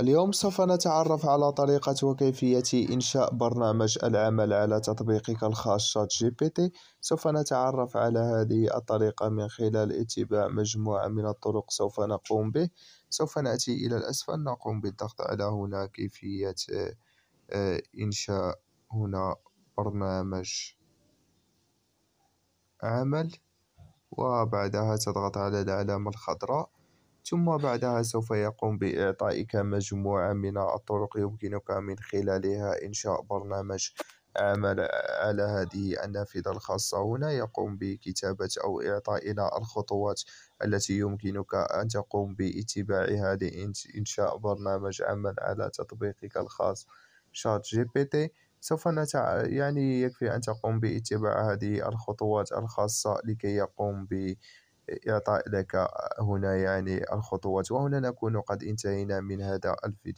اليوم سوف نتعرف على طريقة وكيفية إنشاء برنامج العمل على تطبيقك الخاص شات جي بي تي سوف نتعرف على هذه الطريقة من خلال اتباع مجموعة من الطرق سوف نقوم به سوف نأتي إلى الأسفل نقوم بالضغط على هنا كيفية آه، إنشاء هنا برنامج عمل وبعدها تضغط على العلامة الخضراء ثم بعدها سوف يقوم بإعطائك مجموعة من الطرق يمكنك من خلالها إنشاء برنامج عمل على هذه النافذة الخاصة هنا يقوم بكتابة أو إعطائنا الخطوات التي يمكنك أن تقوم باتباعها لإنشاء برنامج عمل على تطبيقك الخاص شات جي بي تي سوف نتع... يعني يكفي أن تقوم باتباع هذه الخطوات الخاصة لكي يقوم ب إعطاء لك هنا يعني الخطوات وهنا نكون قد انتهينا من هذا الفيديو